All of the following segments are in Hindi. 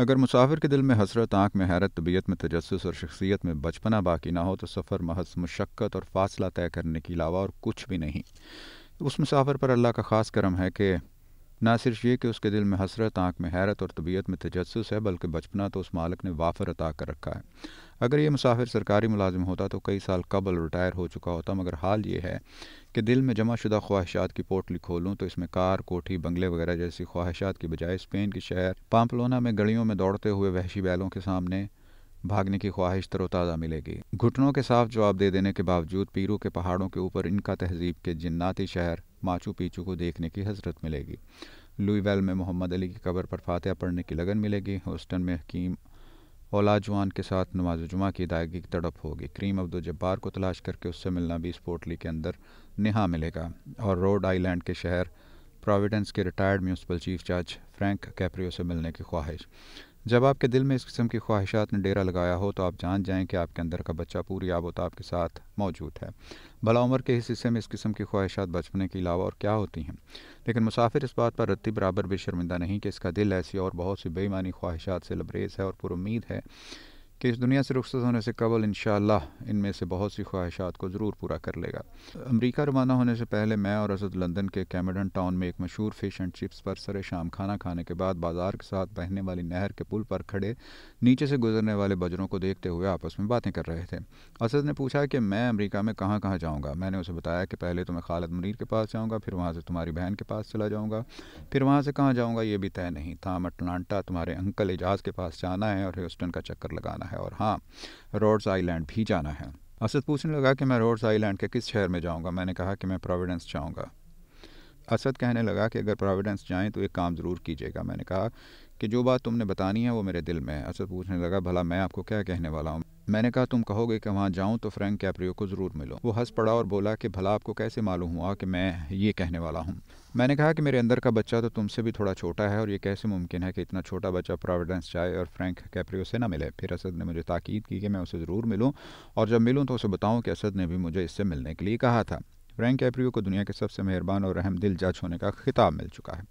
अगर मुसाफिर के दिल में हसरत आँख में हैरत तबीयत में तजस और शख्सियत में बचपना बाकी ना हो तो सफ़र महज मशक्क़त और फासला तय करने के अलावा और कुछ भी नहीं उस मुसाफिर पर अल्लाह का ख़ास करम है कि ना सिर्फ ये कि उसके दिल में हसरत आँख में हैरत और तबीयत में तजस है बल्कि बचपना तो उस मालिक ने वाफर अता कर रखा है अगर ये मुसाफिर सरकारी मुलाजिम होता तो कई साल कबल रिटायर हो चुका होता मगर हाल ये है कि दिल में जमा शुदा ख्वाहिशात की पोटली खोलूँ तो इसमें कार कोठी बंगले वगैरह जैसी ख्वाहिशात की बजाय स्पेन के शहर पाम्पलोना में गलियों में दौड़ते हुए वहशी बैलों के सामने भागने की ख्वाहिश तरोताज़ा मिलेगी घुटनों के साफ जवाब दे देने के बावजूद पीरू के पहाड़ों के ऊपर इनका तहजीब के जन्नाती शहर माचू पीचू को देखने की हसरत मिलेगी लुईवेल में मोहम्मद अली की कबर पर फातह पढ़ने की लगन मिलेगी होस्टन में हकीम औला जवान के साथ नमाज जुमा की अदायगी की तड़प होगी करीम अब्दुलजब्बार को तलाश करके उससे मिलना भी इस पोर्टली के अंदर नहा मिलेगा और रोड आईलैंड के शहर प्रोविडेंस के रिटायर्ड म्यूनसिपल चीफ जज फ्रैंक कैप्रियो से मिलने की ख्वाहिश जब आपके दिल में इस किस्म की ख्वाहिशात ने डेरा लगाया हो तो आप जान जाएं कि आपके अंदर का बच्चा पूरी आबोताब के साथ मौजूद है भला उम्र के इस हिस्से में इस किस्म की ख्वाहिशात बचपने के अलावा और क्या होती हैं लेकिन मुसाफिर इस बात पर रत्ती बराबर भी शर्मिंदा नहीं कि इसका दिल ऐसी और बहुत सी बेईमानी ख्वाहिशात से लबरेज है और पुरुद है कि इस दुनिया से रुखसत होने से कबल इन इनमें से बहुत सी ख्वाहिशात को ज़रूर पूरा कर लेगा अमरीका रवाना होने से पहले मैं और असद लंदन के कैमडन टाउन में एक मशहूर फ़िश एंड चिप्स पर सर शाम खाना खाने के बाद बाजार के साथ बहने वाली नहर के पुल पर खड़े नीचे से गुजरने वाले बजरों को देखते हुए आपस में बातें कर रहे थे असद ने पूछा कि मैं अमरीका में कहाँ कहाँ जाऊँगा मैंने उसे बताया कि पहले तो मैं खालद मरीर के पास जाऊँगा फिर वहाँ से तुम्हारी बहन के पास चला जाऊँगा फिर वहाँ से कहाँ जाऊँगा ये भी तय नहीं था अटलांटा तुम्हारे अंकल एजाज के पास जाना है और ह्यूस्टन का चक्कर लगाना है है और हाँ रोड्स आइलैंड भी जाना है असद पूछने लगा कि मैं रोड्स आइलैंड के किस शहर में जाऊँगा मैंने कहा कि मैं प्रोविडेंस जाऊँगा असद कहने लगा कि अगर प्रोविडेंस जाएँ तो एक काम ज़रूर कीजिएगा मैंने कहा कि जो बात तुमने बतानी है वो मेरे दिल में है असद पूछने लगा भला मैं आपको क्या कहने वाला हूँ मैंने कहा तुम कहोगे कि वहाँ जाऊँ तो फ्रैंक कैप्रियो को ज़रूर मिलो वो हंस पड़ा और बोला कि भला आपको कैसे मालूम हुआ कि मैं ये कहने वाला हूँ मैंने कहा कि मेरे अंदर का बच्चा तो तुमसे भी थोड़ा छोटा है और ये कैसे मुमकिन है कि इतना छोटा बच्चा प्रोविडेंस चाहे और फ्रैंक कैप्रियो से ना मिले फिर असद ने मुझे ताकीद की कि मैं उसे ज़रूर मिलूँ और जब मिलूँ तो उसे बताऊँ कि असद ने भी मुझे इससे मिलने के लिए कहा था फ्रैंक कैप्रियो को दुनिया के सबसे मेहरबान और रहम दिल जज होने का खिताब मिल चुका है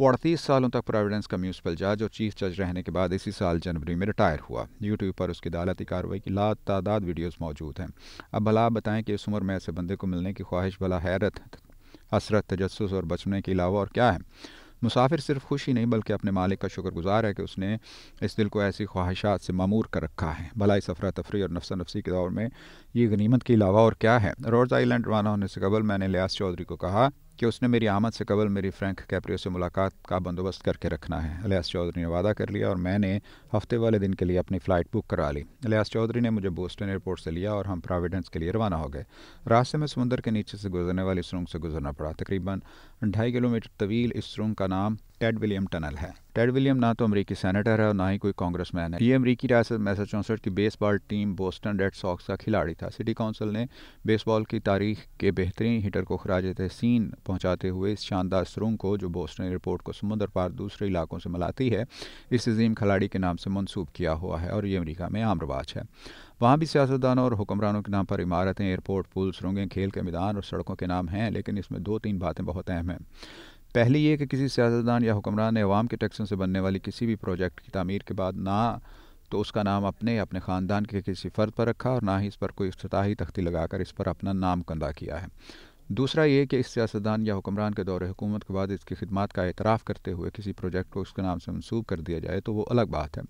वो अड़तीस सालों तक प्रोविडेंस का म्यूनसिपल जज और चीफ जज रहने के बाद इसी साल जनवरी में रिटायर हुआ यूट्यूब पर उसकी अदालती कार्रवाई की ला तादाद वीडियोज़ मौजूद हैं अब भला बताएं कि इस उम्र में ऐसे बंदे को मिलने की ख्वाहिश भला हैरत हसरत तजस और बचने के अलावा और क्या है मुसाफिर सिर्फ खुश ही नहीं बल्कि अपने मालिक का शुक्रगुजार है कि उसने इस दिल को ऐसी ख्वाहिशात से मामूर कर रखा है भलाई सफरा तफरी और नफसा नफसी के दौर में ये गनीमत के अलावा और क्या है रोज़ आइलैंड रवाना होने से कबल मैंने लियास चौधरी को कहा कि उसने मेरी आमद से कबल मेरी फ्रैंक कैप्रियो से मुलाकात का बंदोबस्त करके रखना है अलियास चौधरी ने वादा कर लिया और मैंने हफ्ते वाले दिन के लिए अपनी फ़्लाइट बुक करा ली अलियास चौधरी ने मुझे बोस्टन एयरपोर्ट से लिया और हम प्राविडेंस के लिए रवाना हो गए रास्ते में समुंदर के नीचे से गुजरने वाली सुरंग से गुजरना पड़ा तकरीबन ढाई किलोमीटर तवील इस सुरंग का नाम टेड विलियम टनल है टेड विलियम ना तो अमरीकी सेनेटर है और ना ही कोई कांग्रेस मैन है ये अमरीकी रियासत चौंसठ की baseball team Boston Red Sox का खिलाड़ी था सिटी काउंसिल ने बेसबॉल की तारीख के बेहतरीन हिटर को खराज तहसीन पहुंचाते हुए इस शानदार सुरंग को जो बोस्टन एयरपोर्ट को समुद्र पार दूसरे इलाकों से मिलाती है इस अजीम खिलाड़ी के नाम से मनसूब किया हुआ है और ये अमरीका में आम रवाज है वहाँ भी सियासतदानों और हुक्मरानों के नाम पर इमारतें एयरपोर्ट पुल सुरंगें खेल के मैदान और सड़कों के नाम हैं लेकिन इसमें दो तीन बातें बहुत अहम हैं पहली ये कि किसी सियासतदान या हुक्मरान ने अवाम के टैक्सों से बनने वाली किसी भी प्रोजेक्ट की तमीर के बाद ना तो उसका नाम अपने अपने ख़ानदान के किसी फ़र्द पर रखा और ना ही इस पर कोई अफ्ताही तख्ती लगाकर इस पर अपना नाम कंदा किया है दूसरा ये कि इस सियासतदान या हुक्मरान के दौर हुकूमत के बाद इसकी खिदमत का एतराफ़ करते हुए किसी प्रोजेक्ट को उसके नाम से मनसूब कर दिया जाए तो वो अलग बात है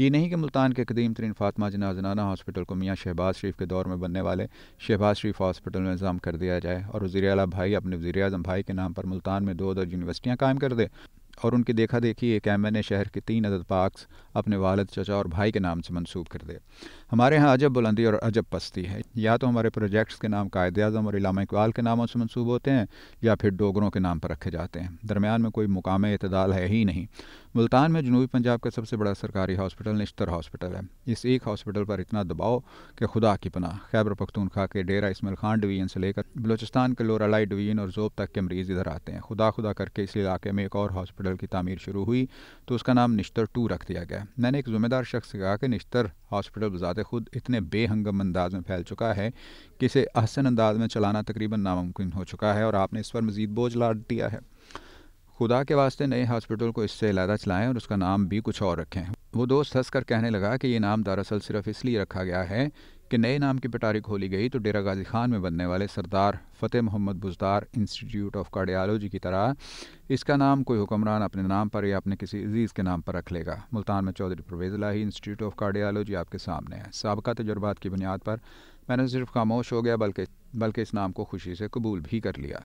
ये नहीं कि मुल्तान के कदीम तरीन फातमा जनाजनाना हॉस्पिटल को मियाँ शहबाज शरीफ के दौर में बनने वाले शहबाज शरीफ हॉस्पिटल में इंतजाम कर दिया जाए और वजी अला भाई अपने वजी अजम भाई के नाम पर मुल्तान में दो दर्ज यूनिवर्सिटियाँ कायम कर दे और उनकी देखा देखी एक एम एन ए शहर के तीन अदद पार्क्स अपने वालद चचा और भाई के नाम से मंसूब कर दे हमारे यहाँ अजब बुलंदी और अजब पस्ती है या तो हमारे प्रोजेक्ट्स के नाम कायद अजम और इलामा इकबाल के नामों से मंसूब होते हैं या फिर डोगरों के नाम पर रखे जाते हैं दरमियान में कोई मुकाम अतदाल है ही नहीं मुल्तान में जनूबी पंजाब का सबसे बड़ा सरकारी हॉस्पिटल निश्तर हॉस्पिटल है इस एक हॉस्पिटल पर इतना दबाव कि खुदा की पना खैबर पख्तूनखा के डेरा इसमल खान डिवीजन से लेकर बलोचिस्तान के लोरालाई डिवीजन और जोब तक के मरीज़ इधर आते हैं खुदा खुदा करके इस इलाके में एक और हॉस्पिटल की तमीर शुरू हुई तो उसका नाम निश्तर टू रख दिया गया मैंने एक ज़िम्मेदार शख्स से कहा कि निश्तर हॉस्पिटल बजात खुद इतने बेहंगम अंदाज में फैल चुका है कि इसे अहसन अंदाज में चलाना तकरीबन नामुमकिन हो चुका है और आपने इस पर मज़ीद बोझ लाद दिया है खुदा के वास्ते नए हॉस्पिटल को इससे इलादा चलाएं और उसका नाम भी कुछ और रखें वो दोस्त कर कहने लगा कि ये नाम दरअसल सिर्फ इसलिए रखा गया है कि नए नाम की पिटारी खोली गई तो डेरा गाजी खान में बनने वाले Sardar Fateh Mohammad Buzdar institute of cardiology की तरह इसका नाम कोई हुक्मरान अपने नाम पर या अपने किसी अजीज़ के नाम पर रख लेगा मुल्तान में चौधरी परवेज़ लाही इंस्टीट्यूट ऑफ कार्डियालोजी आपके सामने है सबका तजुर्बात की बुनियाद पर मैंने सिर्फ खामोश हो गया बल्कि बल्कि इस नाम को खुशी से कबूल भी कर लिया